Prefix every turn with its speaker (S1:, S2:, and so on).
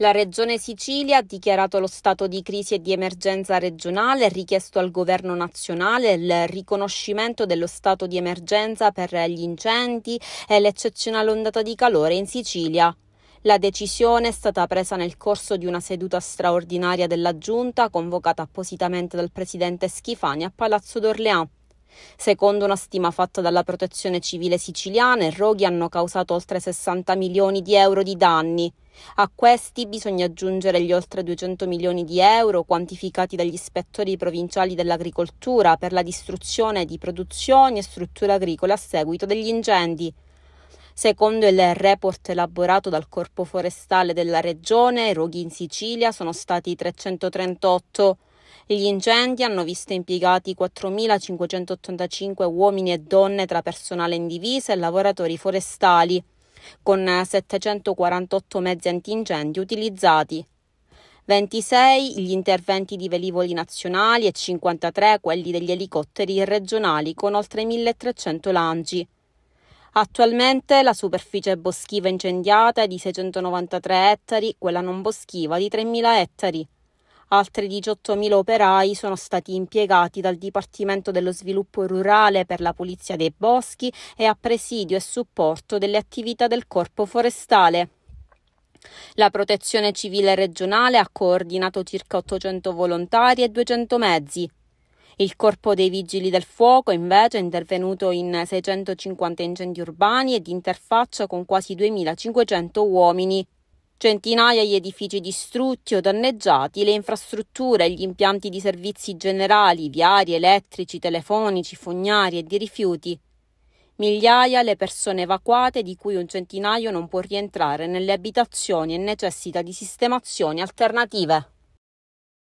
S1: La Regione Sicilia ha dichiarato lo stato di crisi e di emergenza regionale e richiesto al governo nazionale il riconoscimento dello stato di emergenza per gli incendi e l'eccezionale ondata di calore in Sicilia. La decisione è stata presa nel corso di una seduta straordinaria della Giunta convocata appositamente dal presidente Schifani a Palazzo d'Orléans. Secondo una stima fatta dalla Protezione Civile siciliana, i roghi hanno causato oltre 60 milioni di euro di danni. A questi bisogna aggiungere gli oltre 200 milioni di euro quantificati dagli ispettori provinciali dell'agricoltura per la distruzione di produzioni e strutture agricole a seguito degli incendi. Secondo il report elaborato dal Corpo Forestale della Regione, i roghi in Sicilia sono stati 338 gli incendi hanno visto impiegati 4.585 uomini e donne tra personale in divisa e lavoratori forestali, con 748 mezzi antincendi utilizzati. 26 gli interventi di velivoli nazionali e 53 quelli degli elicotteri regionali con oltre 1.300 lanci. Attualmente la superficie boschiva incendiata è di 693 ettari, quella non boschiva di 3.000 ettari. Altri 18.000 operai sono stati impiegati dal Dipartimento dello Sviluppo Rurale per la pulizia dei boschi e a presidio e supporto delle attività del Corpo Forestale. La protezione civile regionale ha coordinato circa 800 volontari e 200 mezzi, il corpo dei vigili del fuoco invece è intervenuto in 650 incendi urbani ed interfaccia con quasi 2500 uomini. Centinaia gli edifici distrutti o danneggiati, le infrastrutture e gli impianti di servizi generali, viari, elettrici, telefonici, fognari e di rifiuti. Migliaia le persone evacuate, di cui un centinaio non può rientrare nelle abitazioni e necessita di sistemazioni alternative.